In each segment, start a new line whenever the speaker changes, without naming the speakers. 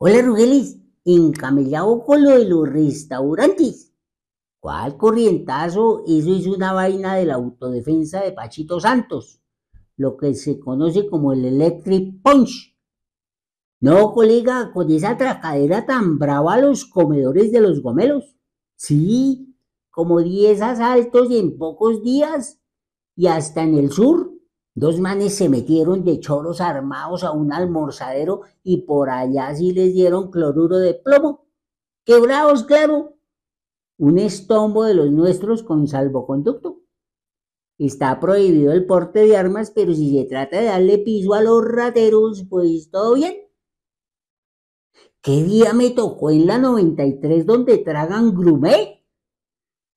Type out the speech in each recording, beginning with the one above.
Hola, Rugelis, encamellado con lo de los restaurantes. ¿Cuál corrientazo? Eso es una vaina de la autodefensa de Pachito Santos, lo que se conoce como el Electric Punch. No, colega, con esa tracadera tan brava a los comedores de los gomelos. Sí, como 10 asaltos en pocos días y hasta en el sur. Dos manes se metieron de choros armados a un almorzadero y por allá sí les dieron cloruro de plomo. Quebrados, claro. Un estombo de los nuestros con salvoconducto. Está prohibido el porte de armas, pero si se trata de darle piso a los rateros, pues todo bien. ¿Qué día me tocó en la 93 donde tragan grumé?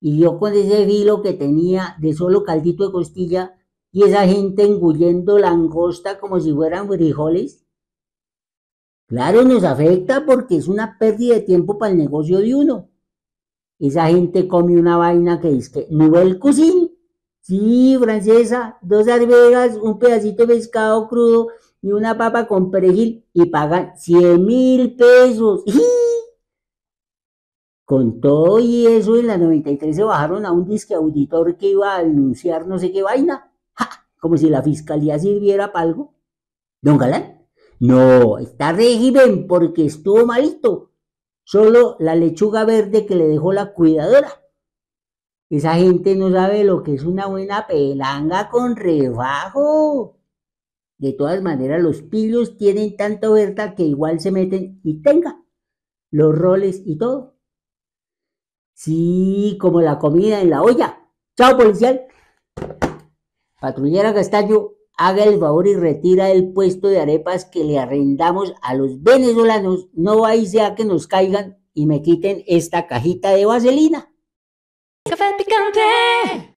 Y yo con ese filo que tenía de solo caldito de costilla, y esa gente engullendo langosta como si fueran frijoles. Claro, nos afecta porque es una pérdida de tiempo para el negocio de uno. Esa gente come una vaina que es que Nouvelle Cuisine. Sí, francesa, dos arvegas un pedacito de pescado crudo y una papa con perejil y pagan 100 mil pesos. Con todo y eso, en la 93 se bajaron a un disque auditor que iba a anunciar no sé qué vaina como si la fiscalía sirviera para algo. ¿Don Galán? No, está régimen porque estuvo malito. Solo la lechuga verde que le dejó la cuidadora. Esa gente no sabe lo que es una buena pelanga con rebajo. De todas maneras, los pillos tienen tanta oferta que igual se meten y tenga los roles y todo. Sí, como la comida en la olla. Chao, policial. Patrullera Castaño, haga el favor y retira el puesto de arepas que le arrendamos a los venezolanos. No hay sea que nos caigan y me quiten esta cajita de vaselina. Café picante.